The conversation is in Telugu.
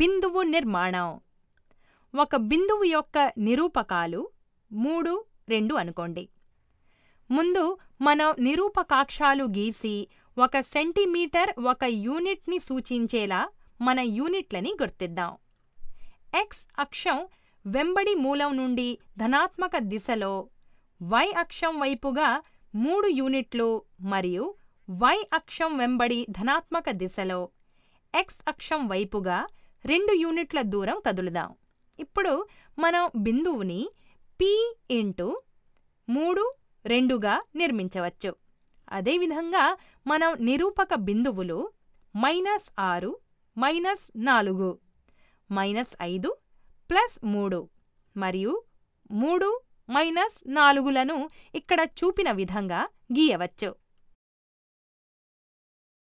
బిందువు నిర్మాణం ఒక బిందువు యొక్క నిరూపకాలు మూడు రెండు అనుకోండి ముందు మనం నిరూపకాక్షాలు గీసి ఒక సెంటీమీటర్ ఒక యూనిట్ని సూచించేలా మన యూనిట్లని గుర్తిద్దాం ఎక్స్ అక్షం వెంబడి మూలం నుండి ధనాత్మక దిశలో వై అక్షం వైపుగా మూడు యూనిట్లు మరియు వై అక్షం వెంబడి ధనాత్మక దిశలో ఎక్స్ అక్షం వైపుగా రెండు యూనిట్ల దూరం కదులుదాం ఇప్పుడు మనం బిందువుని పి ఇంటూ మూడు రెండుగా నిర్మించవచ్చు అదేవిధంగా మనం నిరూపక బిందువులు మైనస్ ఆరు మైనస్ నాలుగు మైనస్ ఐదు ప్లస్ మూడు మరియు మూడు మైనస్ నాలుగులను ఇక్కడ చూపిన విధంగా గీయవచ్చు